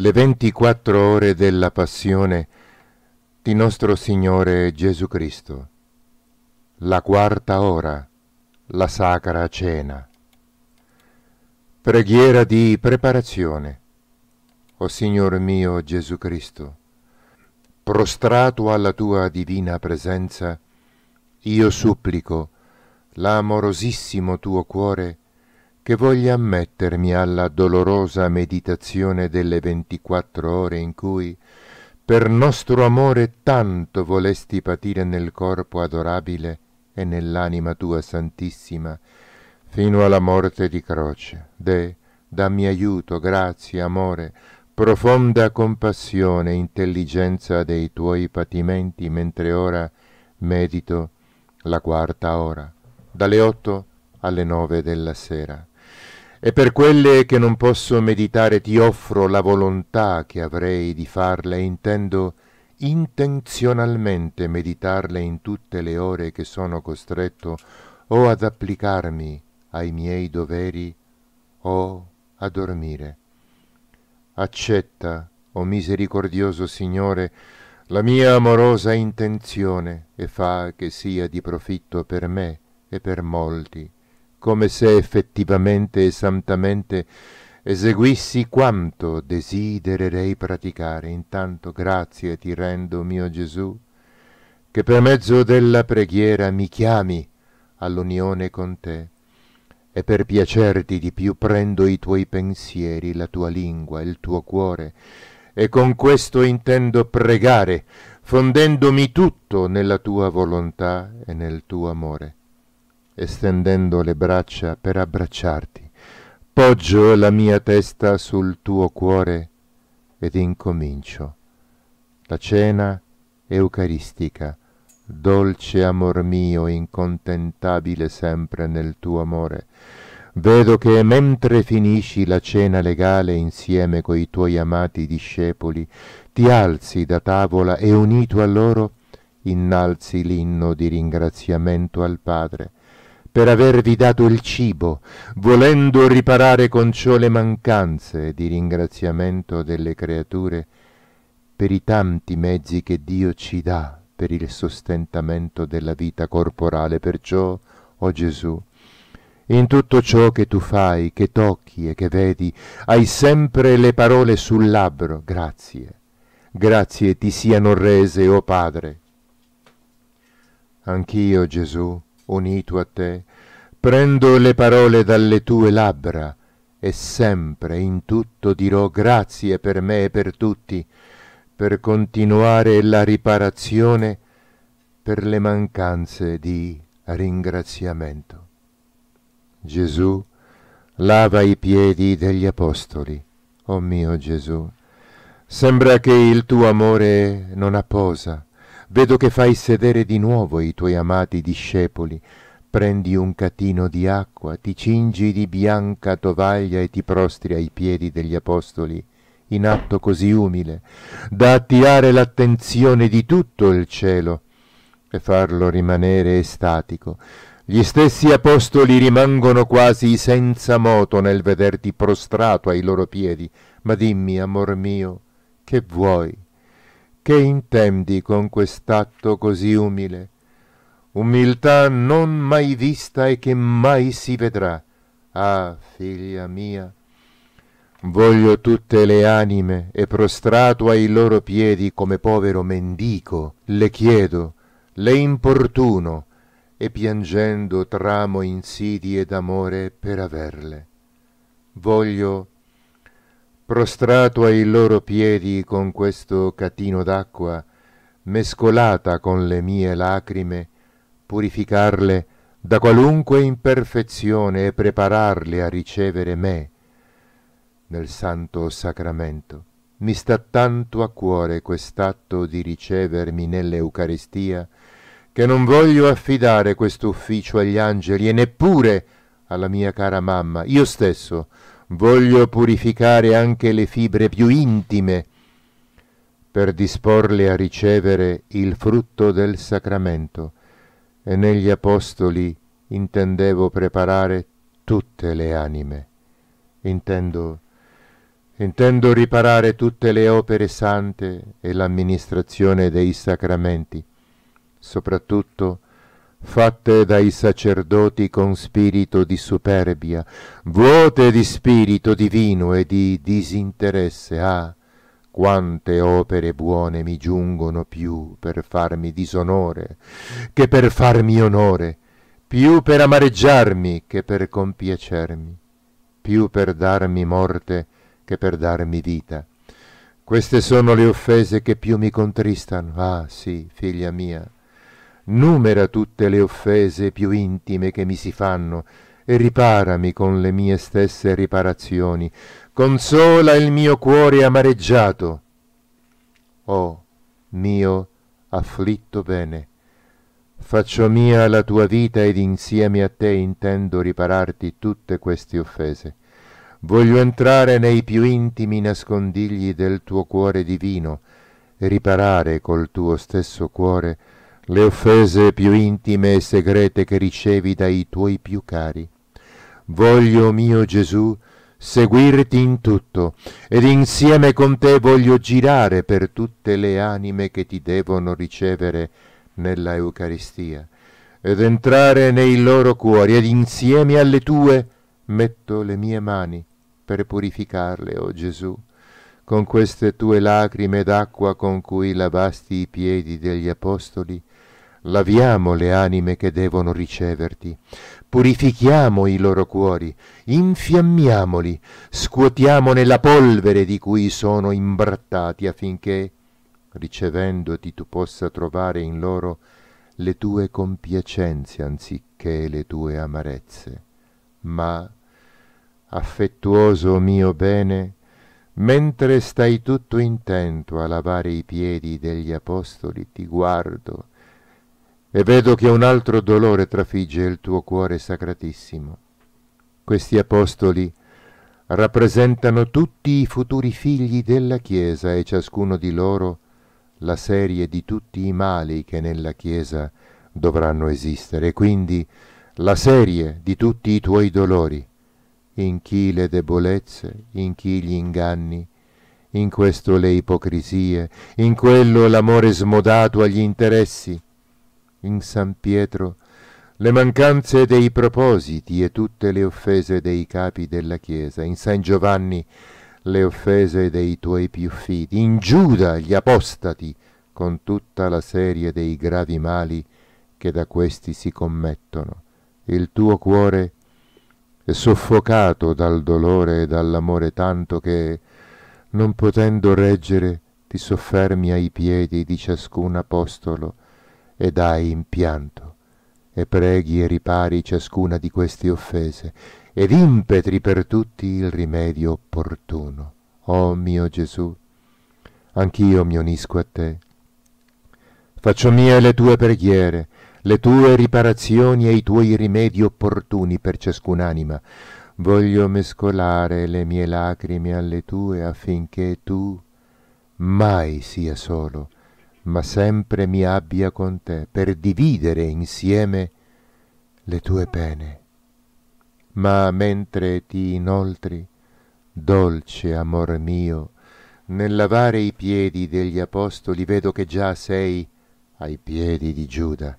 le 24 ore della passione di nostro Signore Gesù Cristo, la quarta ora, la sacra cena. Preghiera di preparazione. O Signor mio Gesù Cristo, prostrato alla tua divina presenza, io supplico l'amorosissimo tuo cuore che voglia ammettermi alla dolorosa meditazione delle ventiquattro ore in cui, per nostro amore tanto volesti patire nel corpo adorabile e nell'anima tua santissima, fino alla morte di croce. De, dammi aiuto, grazie, amore, profonda compassione, intelligenza dei tuoi patimenti, mentre ora medito la quarta ora, dalle otto alle nove della sera. E per quelle che non posso meditare ti offro la volontà che avrei di farle, e intendo intenzionalmente meditarle in tutte le ore che sono costretto o ad applicarmi ai miei doveri o a dormire. Accetta, o oh misericordioso Signore, la mia amorosa intenzione e fa che sia di profitto per me e per molti come se effettivamente e santamente eseguissi quanto desidererei praticare. Intanto grazie ti rendo, mio Gesù, che per mezzo della preghiera mi chiami all'unione con te e per piacerti di più prendo i tuoi pensieri, la tua lingua, il tuo cuore, e con questo intendo pregare, fondendomi tutto nella tua volontà e nel tuo amore estendendo le braccia per abbracciarti. Poggio la mia testa sul tuo cuore ed incomincio. La cena eucaristica, dolce amor mio, incontentabile sempre nel tuo amore. Vedo che mentre finisci la cena legale insieme coi tuoi amati discepoli, ti alzi da tavola e unito a loro innalzi l'inno di ringraziamento al Padre per avervi dato il cibo, volendo riparare con ciò le mancanze di ringraziamento delle creature per i tanti mezzi che Dio ci dà per il sostentamento della vita corporale. Perciò, o oh Gesù, in tutto ciò che tu fai, che tocchi e che vedi, hai sempre le parole sul labbro. Grazie, grazie ti siano rese, o oh Padre. Anch'io, Gesù, unito a te, prendo le parole dalle tue labbra e sempre in tutto dirò grazie per me e per tutti, per continuare la riparazione per le mancanze di ringraziamento. Gesù lava i piedi degli apostoli, o oh mio Gesù. Sembra che il tuo amore non apposa. Vedo che fai sedere di nuovo i tuoi amati discepoli Prendi un catino di acqua, ti cingi di bianca tovaglia e ti prostri ai piedi degli apostoli, in atto così umile, da attirare l'attenzione di tutto il cielo e farlo rimanere estatico. Gli stessi apostoli rimangono quasi senza moto nel vederti prostrato ai loro piedi, ma dimmi, amor mio, che vuoi? Che intendi con quest'atto così umile? umiltà non mai vista e che mai si vedrà. Ah, figlia mia, voglio tutte le anime e prostrato ai loro piedi come povero mendico, le chiedo, le importuno, e piangendo tramo insidie d'amore per averle. Voglio, prostrato ai loro piedi con questo catino d'acqua, mescolata con le mie lacrime, purificarle da qualunque imperfezione e prepararle a ricevere me nel santo sacramento. Mi sta tanto a cuore quest'atto di ricevermi nell'Eucaristia, che non voglio affidare questo ufficio agli angeli e neppure alla mia cara mamma. Io stesso voglio purificare anche le fibre più intime per disporle a ricevere il frutto del sacramento e negli Apostoli intendevo preparare tutte le anime. Intendo, intendo riparare tutte le opere sante e l'amministrazione dei sacramenti, soprattutto fatte dai sacerdoti con spirito di superbia, vuote di spirito divino e di disinteresse. Ah, quante opere buone mi giungono più per farmi disonore che per farmi onore, più per amareggiarmi che per compiacermi, più per darmi morte che per darmi vita. Queste sono le offese che più mi contristano. Ah sì, figlia mia, numera tutte le offese più intime che mi si fanno e riparami con le mie stesse riparazioni, consola il mio cuore amareggiato. Oh mio afflitto bene, faccio mia la tua vita ed insieme a te intendo ripararti tutte queste offese. Voglio entrare nei più intimi nascondigli del tuo cuore divino e riparare col tuo stesso cuore le offese più intime e segrete che ricevi dai tuoi più cari. Voglio, mio Gesù, seguirti in tutto, ed insieme con te voglio girare per tutte le anime che ti devono ricevere nella Eucaristia, ed entrare nei loro cuori, ed insieme alle tue metto le mie mani per purificarle, o oh Gesù, con queste tue lacrime d'acqua con cui lavasti i piedi degli apostoli, laviamo le anime che devono riceverti, purifichiamo i loro cuori, infiammiamoli, scuotiamone la polvere di cui sono imbrattati affinché, ricevendoti, tu possa trovare in loro le tue compiacenze anziché le tue amarezze. Ma, affettuoso mio bene, mentre stai tutto intento a lavare i piedi degli apostoli, ti guardo, e vedo che un altro dolore trafigge il tuo cuore sacratissimo. Questi apostoli rappresentano tutti i futuri figli della Chiesa e ciascuno di loro la serie di tutti i mali che nella Chiesa dovranno esistere, quindi la serie di tutti i tuoi dolori, in chi le debolezze, in chi gli inganni, in questo le ipocrisie, in quello l'amore smodato agli interessi, in San Pietro le mancanze dei propositi e tutte le offese dei capi della Chiesa, in San Giovanni le offese dei tuoi più fidi, in Giuda gli apostati, con tutta la serie dei gravi mali che da questi si commettono. Il tuo cuore è soffocato dal dolore e dall'amore tanto che, non potendo reggere, ti soffermi ai piedi di ciascun apostolo, ed hai impianto, e preghi e ripari ciascuna di queste offese, ed impetri per tutti il rimedio opportuno. O oh mio Gesù, anch'io mi unisco a te. Faccio mie le tue preghiere, le tue riparazioni e i tuoi rimedi opportuni per ciascun'anima. Voglio mescolare le mie lacrime alle tue affinché tu mai sia solo, ma sempre mi abbia con te per dividere insieme le tue pene. Ma mentre ti inoltri, dolce amor mio, nel lavare i piedi degli apostoli vedo che già sei ai piedi di Giuda.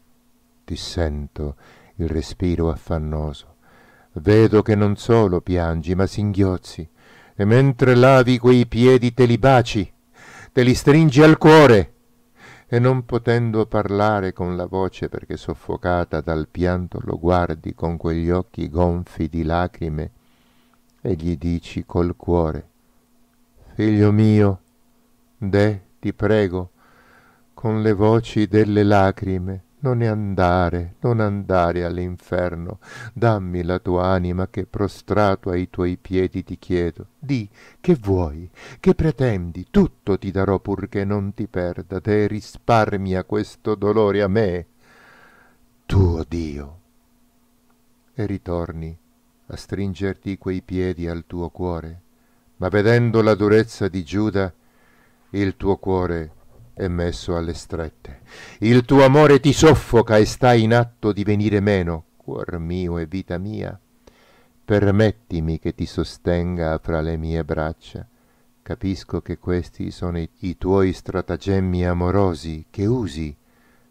Ti sento il respiro affannoso. Vedo che non solo piangi, ma singhiozzi, e mentre lavi quei piedi te li baci, te li stringi al cuore e non potendo parlare con la voce perché soffocata dal pianto lo guardi con quegli occhi gonfi di lacrime e gli dici col cuore, Figlio mio, de, ti prego, con le voci delle lacrime, non andare, non andare all'inferno, dammi la tua anima che prostrato ai tuoi piedi ti chiedo. Di, che vuoi, che pretendi, tutto ti darò purché non ti perda, te risparmia questo dolore a me, tuo Dio. E ritorni a stringerti quei piedi al tuo cuore, ma vedendo la durezza di Giuda, il tuo cuore è messo alle strette. Il tuo amore ti soffoca e sta in atto di venire meno, cuor mio e vita mia. Permettimi che ti sostenga fra le mie braccia. Capisco che questi sono i, i tuoi stratagemmi amorosi che usi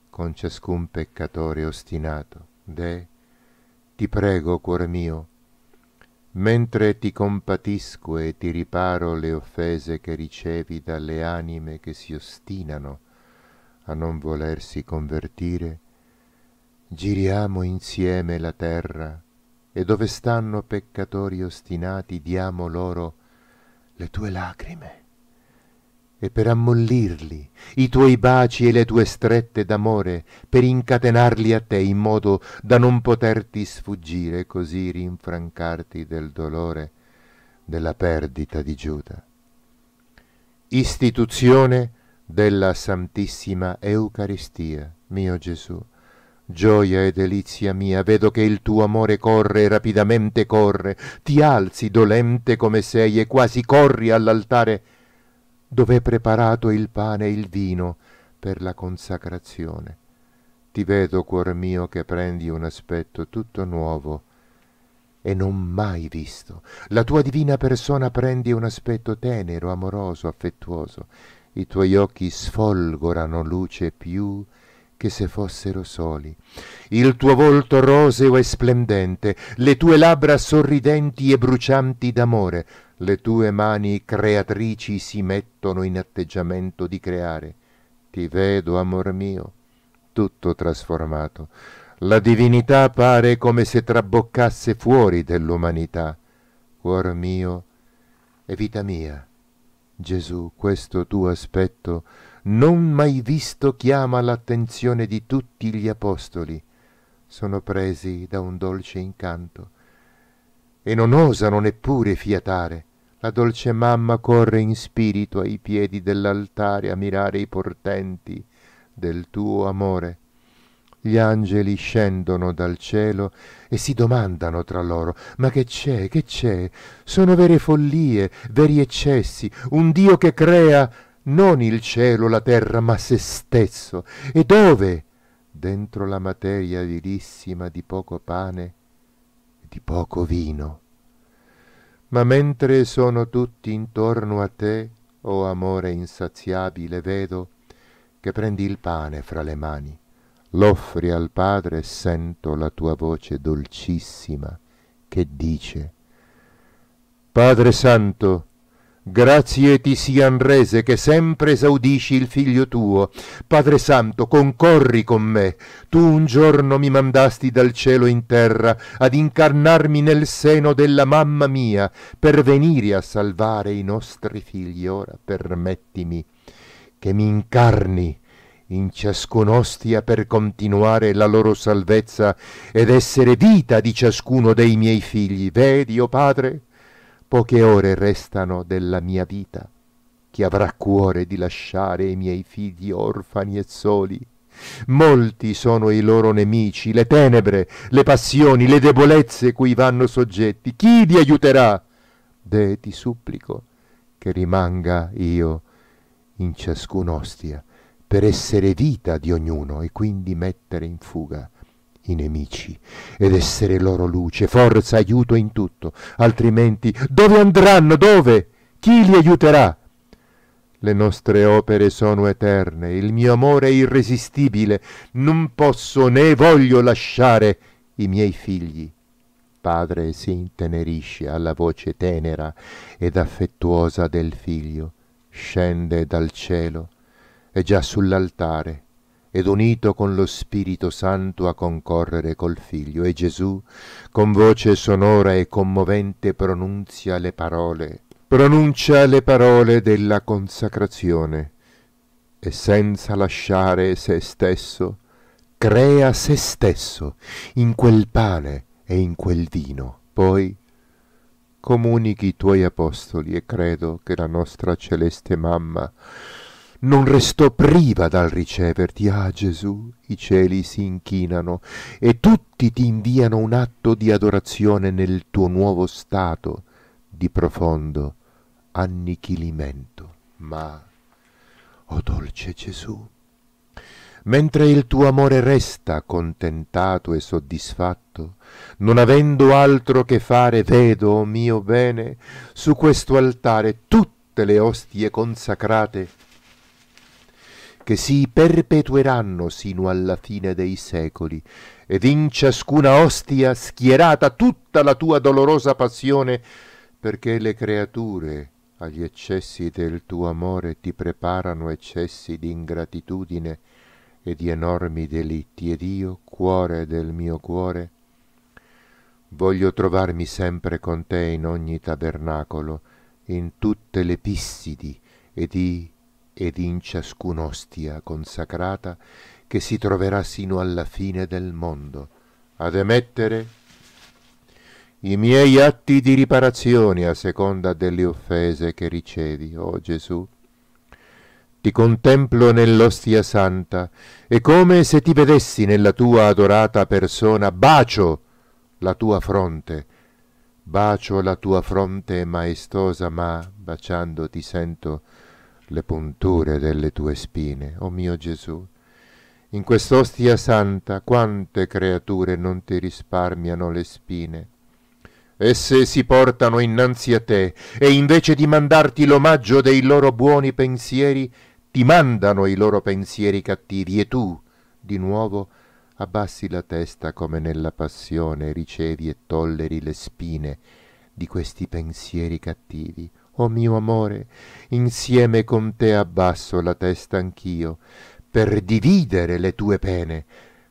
con ciascun peccatore ostinato. De, ti prego, cuor mio, mentre ti compatisco e ti riparo le offese che ricevi dalle anime che si ostinano a non volersi convertire, giriamo insieme la terra e dove stanno peccatori ostinati diamo loro le tue lacrime e per ammollirli, i tuoi baci e le tue strette d'amore, per incatenarli a te in modo da non poterti sfuggire, così rinfrancarti del dolore della perdita di Giuda. Istituzione della Santissima Eucaristia, mio Gesù. Gioia e delizia mia, vedo che il tuo amore corre, rapidamente corre, ti alzi dolente come sei e quasi corri all'altare dove è preparato il pane e il vino per la consacrazione. Ti vedo, cuor mio, che prendi un aspetto tutto nuovo e non mai visto. La tua divina persona prendi un aspetto tenero, amoroso, affettuoso. I tuoi occhi sfolgorano luce più che se fossero soli. Il tuo volto roseo e splendente, le tue labbra sorridenti e brucianti d'amore le tue mani creatrici si mettono in atteggiamento di creare. Ti vedo, amor mio, tutto trasformato. La divinità pare come se traboccasse fuori dell'umanità. Cuor mio e vita mia, Gesù, questo tuo aspetto non mai visto chiama l'attenzione di tutti gli apostoli. Sono presi da un dolce incanto e non osano neppure fiatare la dolce mamma corre in spirito ai piedi dell'altare a mirare i portenti del tuo amore. Gli angeli scendono dal cielo e si domandano tra loro, ma che c'è, che c'è? Sono vere follie, veri eccessi, un Dio che crea non il cielo, la terra, ma se stesso. E dove? Dentro la materia vilissima di poco pane e di poco vino ma mentre sono tutti intorno a te, o oh amore insaziabile, vedo che prendi il pane fra le mani, l'offri al Padre e sento la tua voce dolcissima che dice, Padre Santo, Grazie ti sian rese che sempre esaudisci il figlio tuo. Padre Santo, concorri con me. Tu un giorno mi mandasti dal cielo in terra ad incarnarmi nel seno della mamma mia per venire a salvare i nostri figli. Ora permettimi che mi incarni in ciascun'ostia per continuare la loro salvezza ed essere vita di ciascuno dei miei figli. Vedi, o oh Padre, poche ore restano della mia vita, chi avrà cuore di lasciare i miei figli orfani e soli? Molti sono i loro nemici, le tenebre, le passioni, le debolezze cui vanno soggetti. Chi vi aiuterà? Deh, ti supplico che rimanga io in ciascun ostia, per essere vita di ognuno e quindi mettere in fuga i nemici ed essere loro luce, forza, aiuto in tutto, altrimenti dove andranno? Dove? Chi li aiuterà? Le nostre opere sono eterne, il mio amore è irresistibile, non posso né voglio lasciare i miei figli. Padre si intenerisce alla voce tenera ed affettuosa del figlio, scende dal cielo, è già sull'altare, ed unito con lo Spirito Santo a concorrere col Figlio. E Gesù, con voce sonora e commovente, pronuncia le parole, pronuncia le parole della consacrazione e senza lasciare se stesso, crea se stesso in quel pane e in quel vino. Poi comunichi i tuoi apostoli e credo che la nostra celeste mamma non restò priva dal riceverti. Ah Gesù, i cieli si inchinano e tutti ti inviano un atto di adorazione nel tuo nuovo stato di profondo annichilimento. Ma, o oh dolce Gesù, mentre il tuo amore resta contentato e soddisfatto, non avendo altro che fare, vedo, o mio bene, su questo altare tutte le ostie consacrate che si perpetueranno sino alla fine dei secoli, ed in ciascuna ostia schierata tutta la tua dolorosa passione, perché le creature agli eccessi del tuo amore ti preparano eccessi di ingratitudine e di enormi delitti, ed io, cuore del mio cuore, voglio trovarmi sempre con te in ogni tabernacolo, in tutte le pissidi e di ed in ciascun'ostia consacrata che si troverà sino alla fine del mondo, ad emettere i miei atti di riparazione a seconda delle offese che ricevi, o oh Gesù. Ti contemplo nell'ostia santa e come se ti vedessi nella tua adorata persona, bacio la tua fronte, bacio la tua fronte maestosa, ma baciando ti sento le punture delle tue spine, o oh mio Gesù. In quest'ostia santa quante creature non ti risparmiano le spine. Esse si portano innanzi a te e invece di mandarti l'omaggio dei loro buoni pensieri, ti mandano i loro pensieri cattivi e tu, di nuovo, abbassi la testa come nella passione ricevi e tolleri le spine di questi pensieri cattivi o oh mio amore, insieme con te abbasso la testa anch'io, per dividere le tue pene.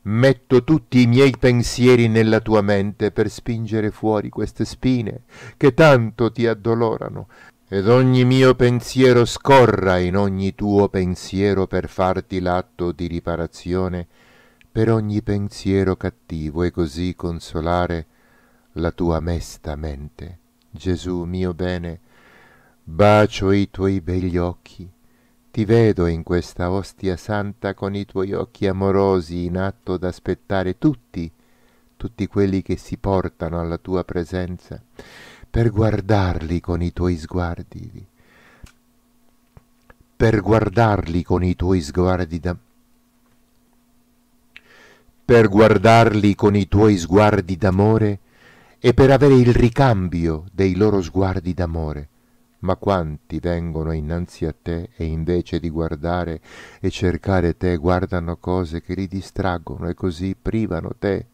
Metto tutti i miei pensieri nella tua mente per spingere fuori queste spine che tanto ti addolorano, ed ogni mio pensiero scorra in ogni tuo pensiero per farti l'atto di riparazione, per ogni pensiero cattivo e così consolare la tua mesta mente. Gesù mio bene, Bacio i tuoi begli occhi, ti vedo in questa ostia santa con i tuoi occhi amorosi in atto d'aspettare tutti, tutti quelli che si portano alla tua presenza, per guardarli con i tuoi sguardi, per guardarli con i tuoi sguardi da, per guardarli con i tuoi sguardi d'amore e per avere il ricambio dei loro sguardi d'amore ma quanti vengono innanzi a te e invece di guardare e cercare te guardano cose che li distraggono e così privano te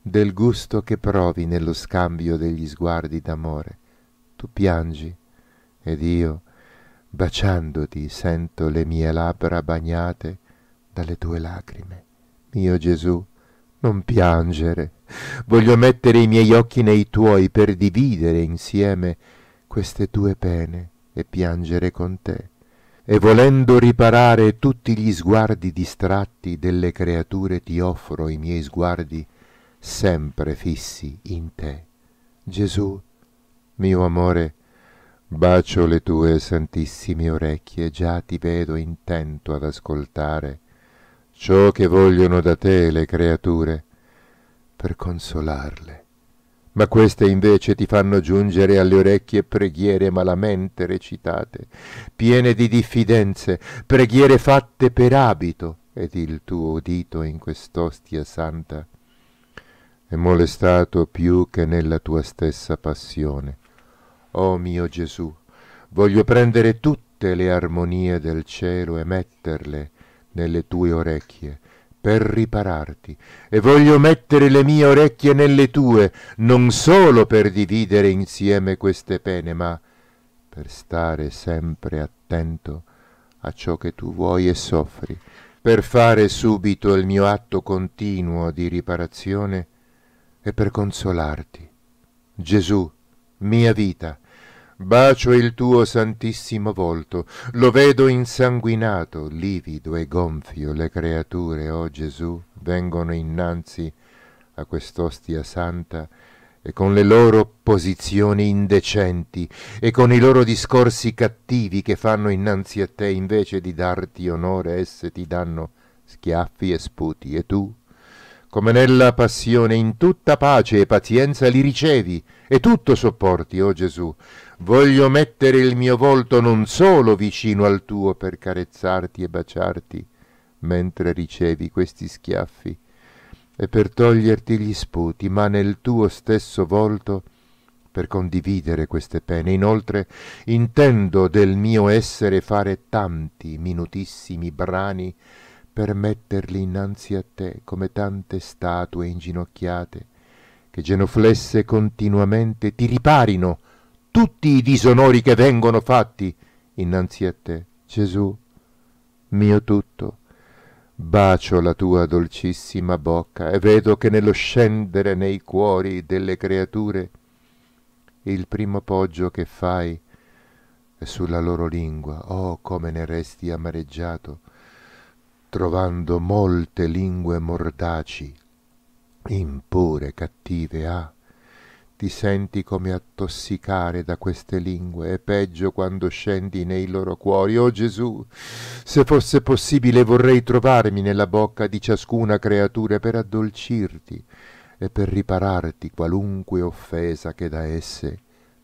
del gusto che provi nello scambio degli sguardi d'amore. Tu piangi ed io, baciandoti, sento le mie labbra bagnate dalle tue lacrime. Mio Gesù, non piangere. Voglio mettere i miei occhi nei tuoi per dividere insieme queste tue pene e piangere con te, e volendo riparare tutti gli sguardi distratti delle creature ti offro i miei sguardi sempre fissi in te. Gesù, mio amore, bacio le tue santissime orecchie, già ti vedo intento ad ascoltare ciò che vogliono da te le creature per consolarle ma queste invece ti fanno giungere alle orecchie preghiere malamente recitate, piene di diffidenze, preghiere fatte per abito, ed il tuo udito in quest'ostia santa è molestato più che nella tua stessa passione. Oh mio Gesù, voglio prendere tutte le armonie del cielo e metterle nelle tue orecchie, per ripararti, e voglio mettere le mie orecchie nelle tue, non solo per dividere insieme queste pene, ma per stare sempre attento a ciò che tu vuoi e soffri, per fare subito il mio atto continuo di riparazione e per consolarti. Gesù, mia vita, Bacio il tuo santissimo volto, lo vedo insanguinato, livido e gonfio. Le creature, o oh Gesù, vengono innanzi a quest'ostia santa e con le loro posizioni indecenti e con i loro discorsi cattivi che fanno innanzi a te invece di darti onore, esse ti danno schiaffi e sputi e tu come nella passione in tutta pace e pazienza li ricevi e tutto sopporti, o oh Gesù. Voglio mettere il mio volto non solo vicino al tuo per carezzarti e baciarti, mentre ricevi questi schiaffi, e per toglierti gli sputi, ma nel tuo stesso volto per condividere queste pene. Inoltre intendo del mio essere fare tanti minutissimi brani per metterli innanzi a te come tante statue inginocchiate, che genoflesse continuamente ti riparino tutti i disonori che vengono fatti innanzi a te. Gesù, mio tutto, bacio la tua dolcissima bocca e vedo che nello scendere nei cuori delle creature il primo poggio che fai è sulla loro lingua, oh come ne resti amareggiato, trovando molte lingue mordaci, impure cattive ah, ti senti come attossicare da queste lingue e peggio quando scendi nei loro cuori. Oh Gesù, se fosse possibile vorrei trovarmi nella bocca di ciascuna creatura per addolcirti e per ripararti qualunque offesa che da esse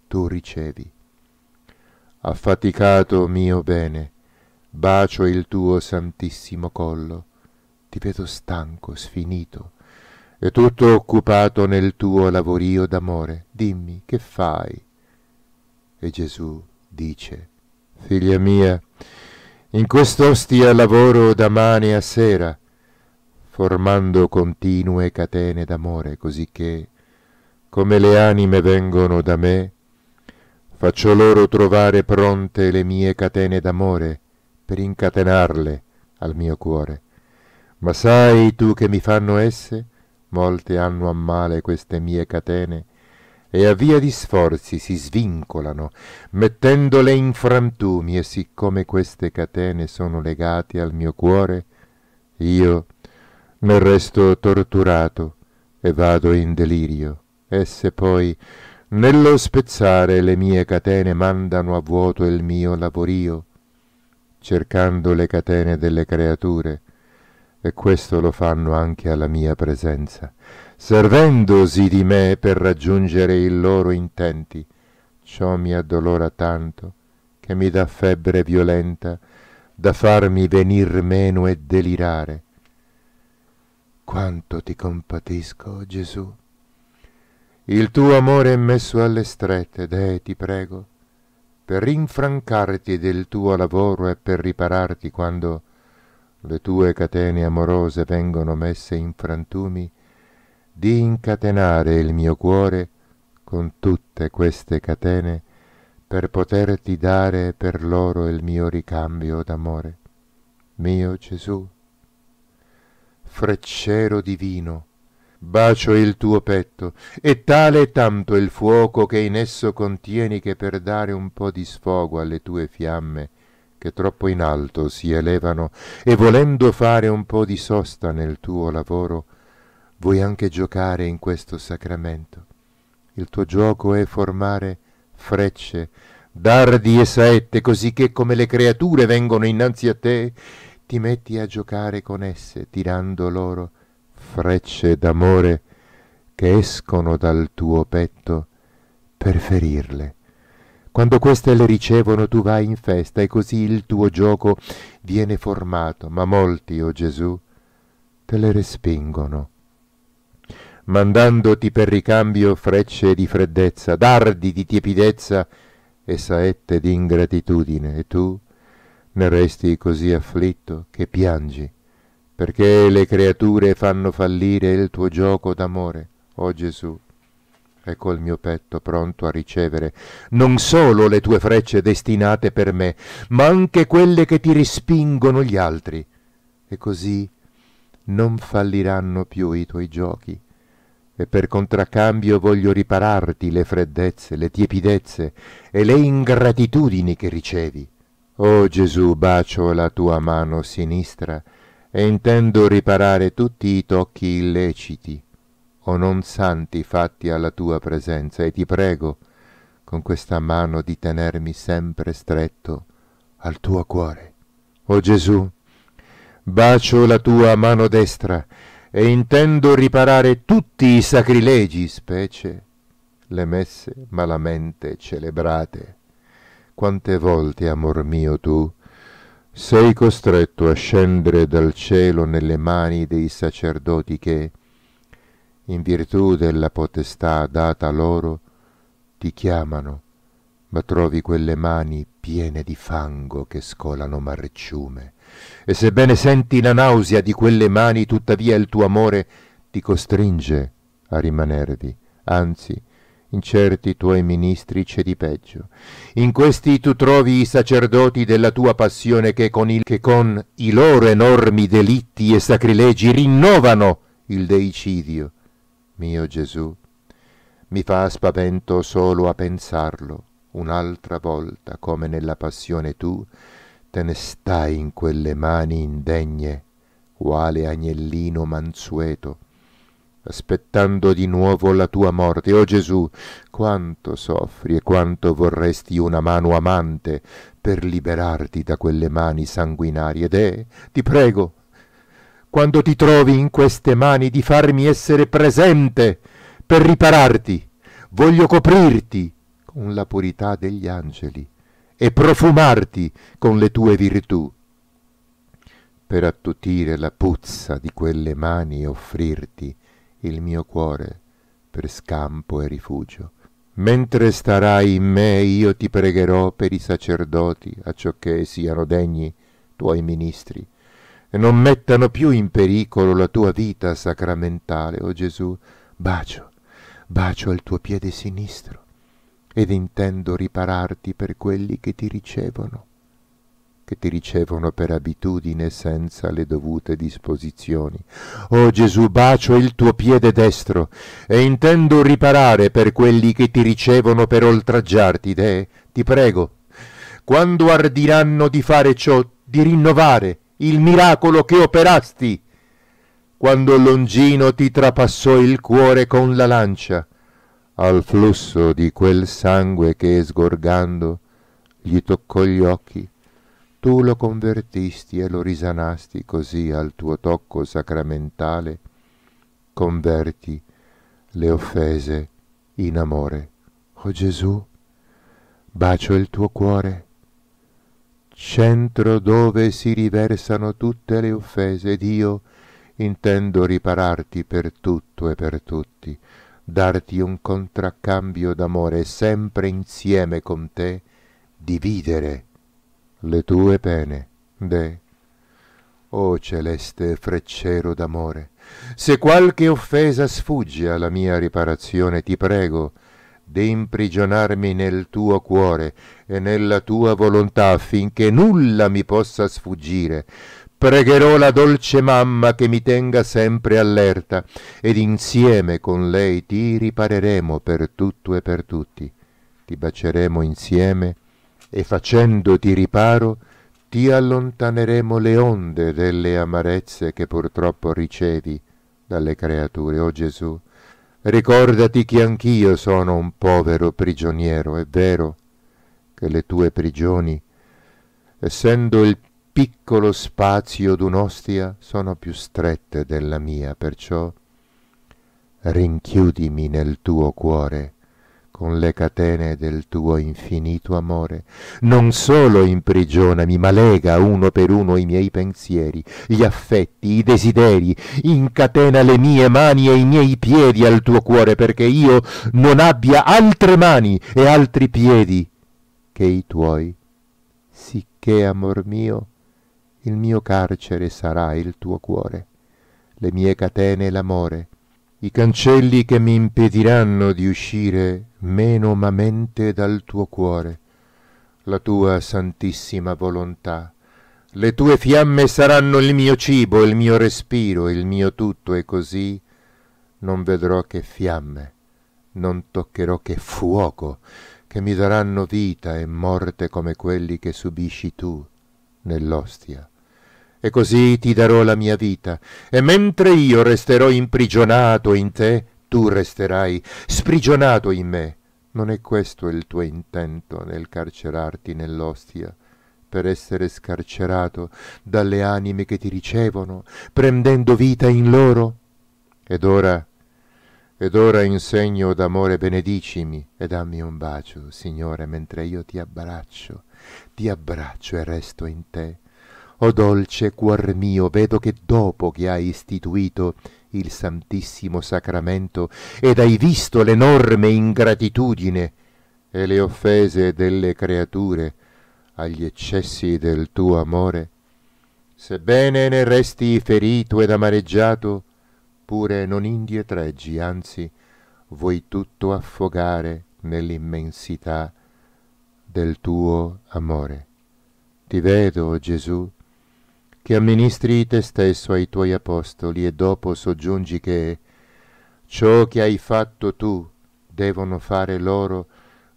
tu ricevi. Affaticato mio bene, bacio il tuo santissimo collo, ti vedo stanco, sfinito, e tutto occupato nel tuo lavorio d'amore. Dimmi, che fai? E Gesù dice, Figlia mia, in quest'ostia lavoro da mane a sera, formando continue catene d'amore, così che, come le anime vengono da me, faccio loro trovare pronte le mie catene d'amore, per incatenarle al mio cuore. Ma sai tu che mi fanno esse? Molte hanno a male queste mie catene, e a via di sforzi si svincolano, mettendole in frantumi, e siccome queste catene sono legate al mio cuore, io ne resto torturato e vado in delirio. Esse poi, nello spezzare le mie catene, mandano a vuoto il mio lavorio, cercando le catene delle creature, e questo lo fanno anche alla mia presenza, servendosi di me per raggiungere i loro intenti. Ciò mi addolora tanto che mi dà febbre violenta da farmi venir meno e delirare. Quanto ti compatisco, Gesù! Il tuo amore è messo alle strette, deh, ti prego, per rinfrancarti del tuo lavoro e per ripararti quando le tue catene amorose vengono messe in frantumi, di incatenare il mio cuore con tutte queste catene per poterti dare per loro il mio ricambio d'amore. Mio Gesù, frecciero divino, bacio il tuo petto, e tale è tanto il fuoco che in esso contieni che per dare un po' di sfogo alle tue fiamme, che troppo in alto si elevano, e volendo fare un po' di sosta nel tuo lavoro, vuoi anche giocare in questo sacramento. Il tuo gioco è formare frecce, dardi e saette, così che come le creature vengono innanzi a te, ti metti a giocare con esse, tirando loro frecce d'amore che escono dal tuo petto per ferirle. Quando queste le ricevono tu vai in festa e così il tuo gioco viene formato, ma molti, o oh Gesù, te le respingono, mandandoti per ricambio frecce di freddezza, dardi di tiepidezza e saette di ingratitudine, e tu ne resti così afflitto che piangi perché le creature fanno fallire il tuo gioco d'amore, o oh Gesù. Ecco il mio petto pronto a ricevere non solo le tue frecce destinate per me, ma anche quelle che ti respingono gli altri. E così non falliranno più i tuoi giochi. E per contraccambio voglio ripararti le freddezze, le tiepidezze e le ingratitudini che ricevi. O oh Gesù, bacio la tua mano sinistra e intendo riparare tutti i tocchi illeciti o non santi fatti alla tua presenza e ti prego con questa mano di tenermi sempre stretto al tuo cuore. O Gesù, bacio la tua mano destra e intendo riparare tutti i sacrilegi, specie le messe malamente celebrate. Quante volte, amor mio, tu sei costretto a scendere dal cielo nelle mani dei sacerdoti che, in virtù della potestà data loro, ti chiamano, ma trovi quelle mani piene di fango che scolano marciume. E sebbene senti la nausea di quelle mani, tuttavia il tuo amore ti costringe a rimanervi, anzi in certi tuoi ministri c'è di peggio. In questi tu trovi i sacerdoti della tua passione che con, il, che con i loro enormi delitti e sacrilegi rinnovano il deicidio. Mio Gesù, mi fa spavento solo a pensarlo. Un'altra volta, come nella passione tu, te ne stai in quelle mani indegne, quale agnellino mansueto aspettando di nuovo la tua morte. O oh Gesù, quanto soffri e quanto vorresti una mano amante per liberarti da quelle mani sanguinarie. Ed è, ti prego, quando ti trovi in queste mani, di farmi essere presente per ripararti. Voglio coprirti con la purità degli angeli e profumarti con le tue virtù per attutire la puzza di quelle mani e offrirti il mio cuore per scampo e rifugio. Mentre starai in me io ti pregherò per i sacerdoti, acciò che siano degni tuoi ministri, e non mettano più in pericolo la tua vita sacramentale, o oh Gesù, bacio, bacio al tuo piede sinistro, ed intendo ripararti per quelli che ti ricevono che ti ricevono per abitudine senza le dovute disposizioni. O oh Gesù, bacio il tuo piede destro e intendo riparare per quelli che ti ricevono per oltraggiarti, Dee, ti prego, quando ardiranno di fare ciò, di rinnovare il miracolo che operasti, quando Longino ti trapassò il cuore con la lancia, al flusso di quel sangue che sgorgando gli toccò gli occhi tu lo convertisti e lo risanasti così al tuo tocco sacramentale, converti le offese in amore. O oh Gesù, bacio il tuo cuore, centro dove si riversano tutte le offese, ed io intendo ripararti per tutto e per tutti, darti un contraccambio d'amore sempre insieme con te, dividere le tue pene, de. O celeste freccero d'amore, se qualche offesa sfugge alla mia riparazione, ti prego, di imprigionarmi nel tuo cuore e nella tua volontà affinché nulla mi possa sfuggire. Pregherò la dolce mamma che mi tenga sempre allerta ed insieme con lei ti ripareremo per tutto e per tutti. Ti baceremo insieme e facendoti riparo ti allontaneremo le onde delle amarezze che purtroppo ricevi dalle creature. O oh Gesù, ricordati che anch'io sono un povero prigioniero, è vero che le tue prigioni, essendo il piccolo spazio d'un'ostia, sono più strette della mia, perciò rinchiudimi nel tuo cuore con le catene del tuo infinito amore. Non solo imprigionami, ma lega uno per uno i miei pensieri, gli affetti, i desideri, incatena le mie mani e i miei piedi al tuo cuore, perché io non abbia altre mani e altri piedi che i tuoi, sicché, amor mio, il mio carcere sarà il tuo cuore, le mie catene l'amore, i cancelli che mi impediranno di uscire menomamente dal tuo cuore, la tua santissima volontà. Le tue fiamme saranno il mio cibo, il mio respiro, il mio tutto e così non vedrò che fiamme, non toccherò che fuoco, che mi daranno vita e morte come quelli che subisci tu nell'ostia e così ti darò la mia vita. E mentre io resterò imprigionato in te, tu resterai sprigionato in me. Non è questo il tuo intento nel carcerarti nell'ostia, per essere scarcerato dalle anime che ti ricevono, prendendo vita in loro? Ed ora, ed ora in segno d'amore benedicimi e dammi un bacio, Signore, mentre io ti abbraccio, ti abbraccio e resto in te o dolce cuor mio, vedo che dopo che hai istituito il Santissimo Sacramento ed hai visto l'enorme ingratitudine e le offese delle creature agli eccessi del tuo amore, sebbene ne resti ferito ed amareggiato, pure non indietreggi, anzi vuoi tutto affogare nell'immensità del tuo amore. Ti vedo, Gesù, che amministri te stesso ai tuoi apostoli e dopo soggiungi che ciò che hai fatto tu devono fare loro,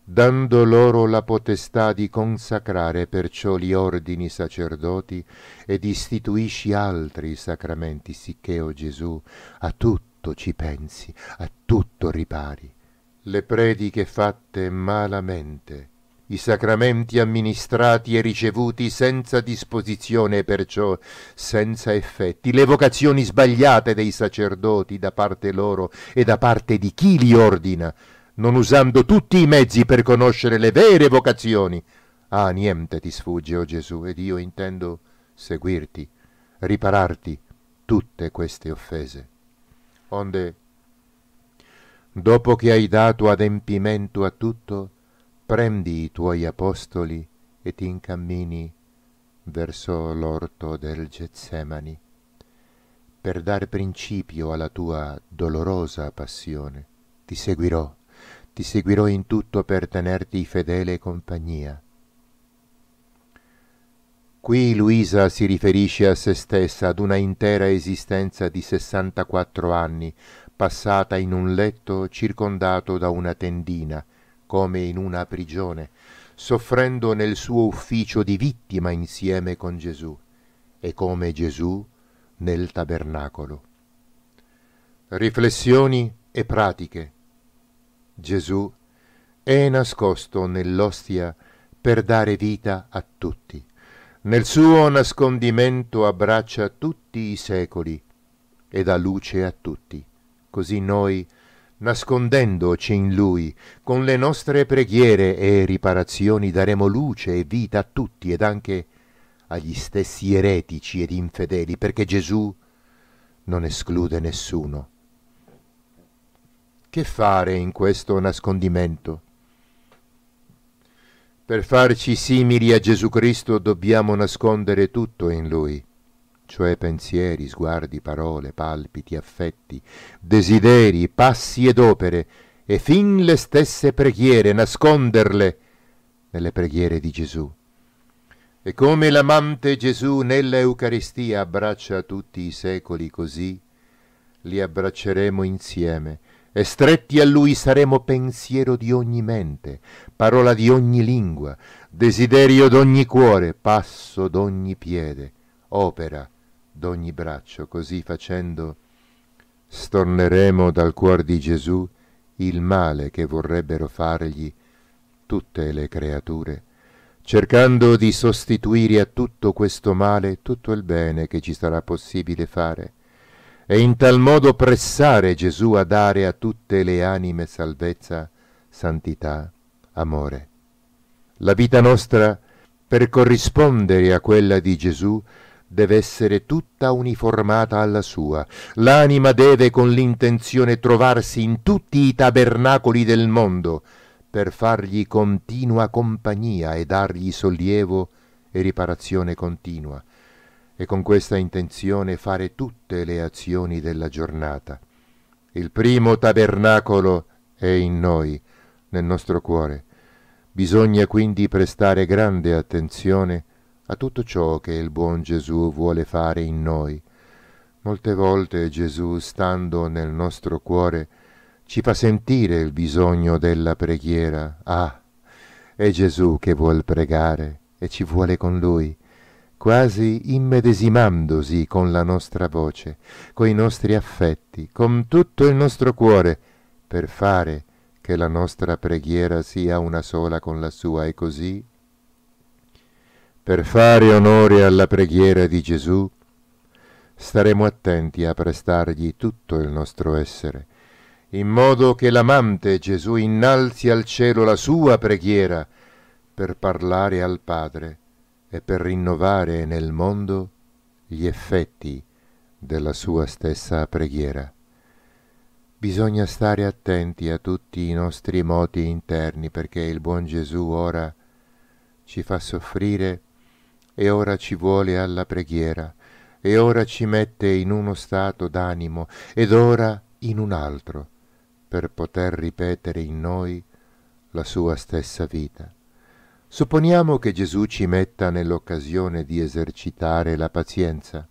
dando loro la potestà di consacrare perciò gli ordini sacerdoti ed istituisci altri sacramenti, sicché, o oh Gesù, a tutto ci pensi, a tutto ripari. Le prediche fatte malamente, i sacramenti amministrati e ricevuti senza disposizione e perciò senza effetti, le vocazioni sbagliate dei sacerdoti da parte loro e da parte di chi li ordina, non usando tutti i mezzi per conoscere le vere vocazioni. Ah, niente ti sfugge, o oh Gesù, ed io intendo seguirti, ripararti tutte queste offese. Onde, dopo che hai dato adempimento a tutto, prendi i tuoi apostoli e ti incammini verso l'orto del Getsemani per dar principio alla tua dolorosa passione. Ti seguirò, ti seguirò in tutto per tenerti fedele compagnia. Qui Luisa si riferisce a se stessa, ad una intera esistenza di 64 anni, passata in un letto circondato da una tendina, come in una prigione, soffrendo nel suo ufficio di vittima insieme con Gesù e come Gesù nel tabernacolo. Riflessioni e pratiche. Gesù è nascosto nell'ostia per dare vita a tutti. Nel suo nascondimento abbraccia tutti i secoli e dà luce a tutti. Così noi nascondendoci in Lui, con le nostre preghiere e riparazioni daremo luce e vita a tutti ed anche agli stessi eretici ed infedeli, perché Gesù non esclude nessuno. Che fare in questo nascondimento? Per farci simili a Gesù Cristo dobbiamo nascondere tutto in Lui cioè pensieri, sguardi, parole, palpiti, affetti, desideri, passi ed opere, e fin le stesse preghiere nasconderle nelle preghiere di Gesù. E come l'amante Gesù nella Eucaristia abbraccia tutti i secoli così, li abbracceremo insieme e stretti a lui saremo pensiero di ogni mente, parola di ogni lingua, desiderio d'ogni cuore, passo d'ogni piede, opera d'ogni braccio. Così facendo storneremo dal cuor di Gesù il male che vorrebbero fargli tutte le creature, cercando di sostituire a tutto questo male tutto il bene che ci sarà possibile fare, e in tal modo pressare Gesù a dare a tutte le anime salvezza, santità, amore. La vita nostra, per corrispondere a quella di Gesù, deve essere tutta uniformata alla sua. L'anima deve con l'intenzione trovarsi in tutti i tabernacoli del mondo per fargli continua compagnia e dargli sollievo e riparazione continua, e con questa intenzione fare tutte le azioni della giornata. Il primo tabernacolo è in noi, nel nostro cuore. Bisogna quindi prestare grande attenzione a tutto ciò che il buon Gesù vuole fare in noi. Molte volte Gesù, stando nel nostro cuore, ci fa sentire il bisogno della preghiera. Ah, è Gesù che vuol pregare e ci vuole con lui, quasi immedesimandosi con la nostra voce, coi nostri affetti, con tutto il nostro cuore, per fare che la nostra preghiera sia una sola con la sua e così per fare onore alla preghiera di Gesù, staremo attenti a prestargli tutto il nostro essere, in modo che l'amante Gesù innalzi al cielo la sua preghiera per parlare al Padre e per rinnovare nel mondo gli effetti della sua stessa preghiera. Bisogna stare attenti a tutti i nostri moti interni perché il buon Gesù ora ci fa soffrire e ora ci vuole alla preghiera, e ora ci mette in uno stato d'animo, ed ora in un altro, per poter ripetere in noi la sua stessa vita. Supponiamo che Gesù ci metta nell'occasione di esercitare la pazienza.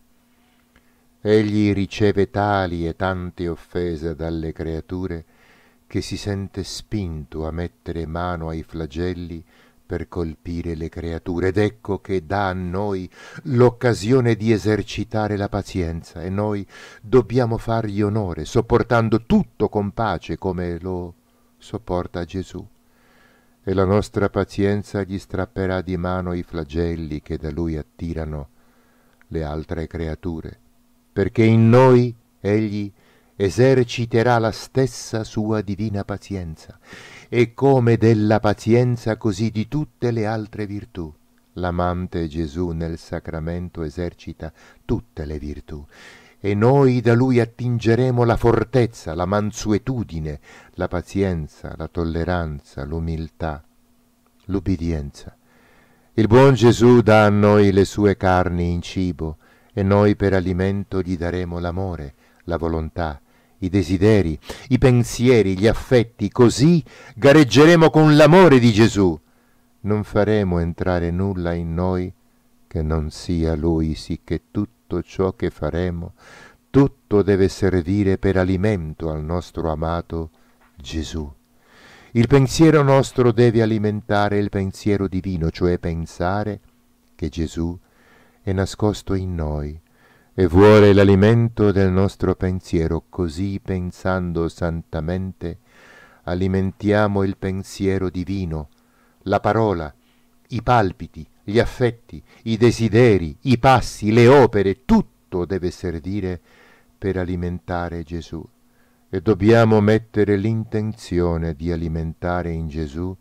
Egli riceve tali e tante offese dalle creature che si sente spinto a mettere mano ai flagelli per colpire le creature ed ecco che dà a noi l'occasione di esercitare la pazienza e noi dobbiamo fargli onore sopportando tutto con pace come lo sopporta Gesù. E la nostra pazienza gli strapperà di mano i flagelli che da lui attirano le altre creature, perché in noi egli eserciterà la stessa sua divina pazienza, e come della pazienza così di tutte le altre virtù. L'amante Gesù nel sacramento esercita tutte le virtù, e noi da lui attingeremo la fortezza, la mansuetudine, la pazienza, la tolleranza, l'umiltà, l'ubbidienza. Il buon Gesù dà a noi le sue carni in cibo, e noi per alimento gli daremo l'amore, la volontà, i desideri, i pensieri, gli affetti, così gareggeremo con l'amore di Gesù. Non faremo entrare nulla in noi che non sia Lui, sicché tutto ciò che faremo, tutto deve servire per alimento al nostro amato Gesù. Il pensiero nostro deve alimentare il pensiero divino, cioè pensare che Gesù è nascosto in noi e vuole l'alimento del nostro pensiero, così pensando santamente alimentiamo il pensiero divino, la parola, i palpiti, gli affetti, i desideri, i passi, le opere, tutto deve servire per alimentare Gesù. E dobbiamo mettere l'intenzione di alimentare in Gesù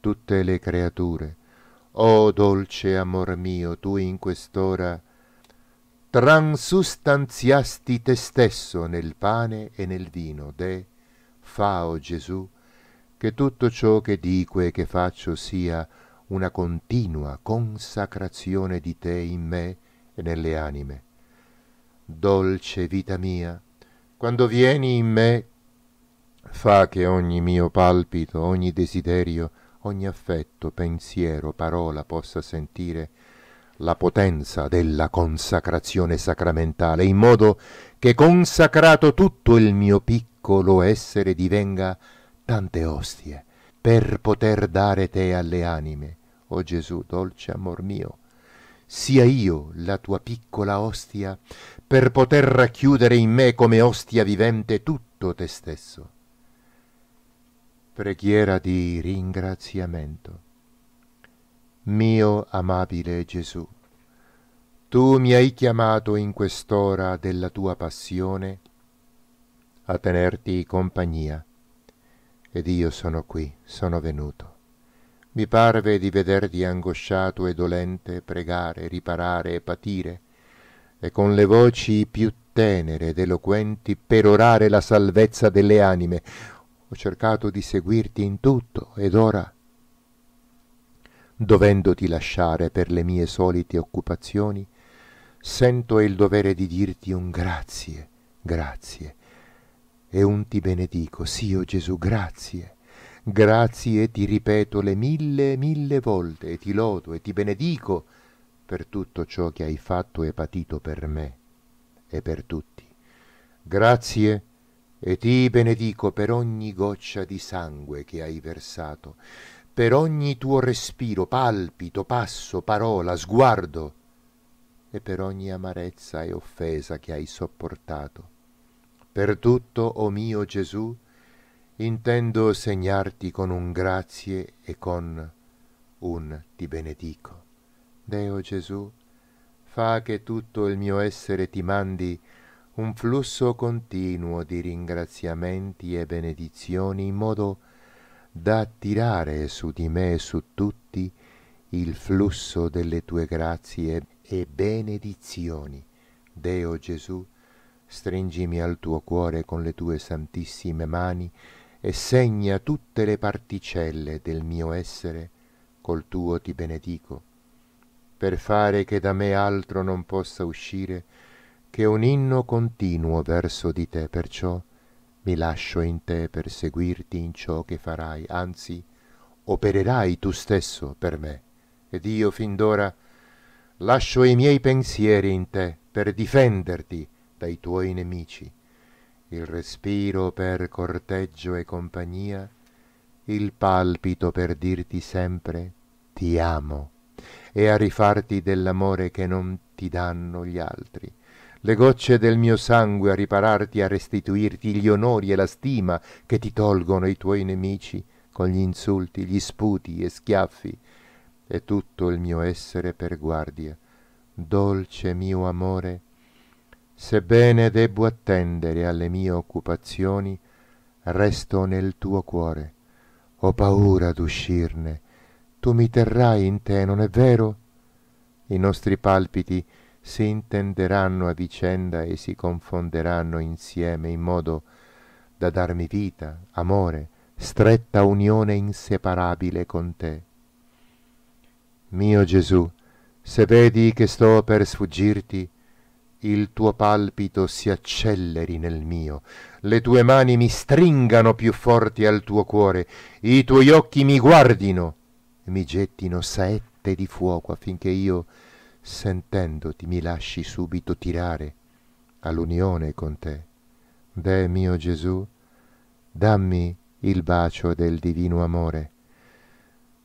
tutte le creature. O oh, dolce amor mio, tu in quest'ora transustanziasti te stesso nel pane e nel vino de fa o Gesù che tutto ciò che dico e che faccio sia una continua consacrazione di te in me e nelle anime. Dolce vita mia, quando vieni in me, fa che ogni mio palpito, ogni desiderio, ogni affetto, pensiero, parola possa sentire la potenza della consacrazione sacramentale, in modo che consacrato tutto il mio piccolo essere divenga tante ostie, per poter dare te alle anime. O Gesù, dolce amor mio, sia io la tua piccola ostia, per poter racchiudere in me come ostia vivente tutto te stesso. Preghiera di ringraziamento mio amabile Gesù, tu mi hai chiamato in quest'ora della tua passione a tenerti compagnia ed io sono qui, sono venuto. Mi parve di vederti angosciato e dolente pregare, riparare e patire, e con le voci più tenere ed eloquenti perorare la salvezza delle anime. Ho cercato di seguirti in tutto ed ora dovendoti lasciare per le mie solite occupazioni, sento il dovere di dirti un grazie, grazie, e un ti benedico, sì, o oh Gesù, grazie. Grazie ti ripeto le mille e mille volte e ti lodo e ti benedico per tutto ciò che hai fatto e patito per me e per tutti. Grazie e ti benedico per ogni goccia di sangue che hai versato, per ogni tuo respiro, palpito, passo, parola, sguardo e per ogni amarezza e offesa che hai sopportato. Per tutto, o oh mio Gesù, intendo segnarti con un grazie e con un ti benedico. Deo Gesù, fa che tutto il mio essere ti mandi un flusso continuo di ringraziamenti e benedizioni in modo che da attirare su di me e su tutti il flusso delle tue grazie e benedizioni. Deo Gesù, stringimi al tuo cuore con le tue santissime mani e segna tutte le particelle del mio essere, col tuo ti benedico, per fare che da me altro non possa uscire che un inno continuo verso di te, perciò mi lascio in te per seguirti in ciò che farai, anzi opererai tu stesso per me. Ed io fin d'ora lascio i miei pensieri in te per difenderti dai tuoi nemici. Il respiro per corteggio e compagnia, il palpito per dirti sempre ti amo e a rifarti dell'amore che non ti danno gli altri le gocce del mio sangue a ripararti e a restituirti gli onori e la stima che ti tolgono i tuoi nemici con gli insulti, gli sputi e schiaffi, e tutto il mio essere per guardia. Dolce mio amore, sebbene debbo attendere alle mie occupazioni, resto nel tuo cuore. Ho paura d'uscirne. Tu mi terrai in te, non è vero? I nostri palpiti si intenderanno a vicenda e si confonderanno insieme in modo da darmi vita, amore, stretta unione inseparabile con te. Mio Gesù, se vedi che sto per sfuggirti, il tuo palpito si acceleri nel mio, le tue mani mi stringano più forti al tuo cuore, i tuoi occhi mi guardino e mi gettino saette di fuoco affinché io sentendoti mi lasci subito tirare all'unione con te. De mio Gesù, dammi il bacio del divino amore.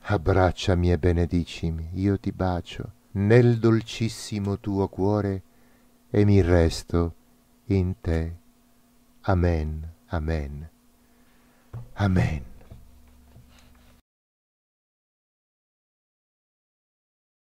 Abbracciami e benedicimi, io ti bacio nel dolcissimo tuo cuore e mi resto in te. Amen, amen, amen.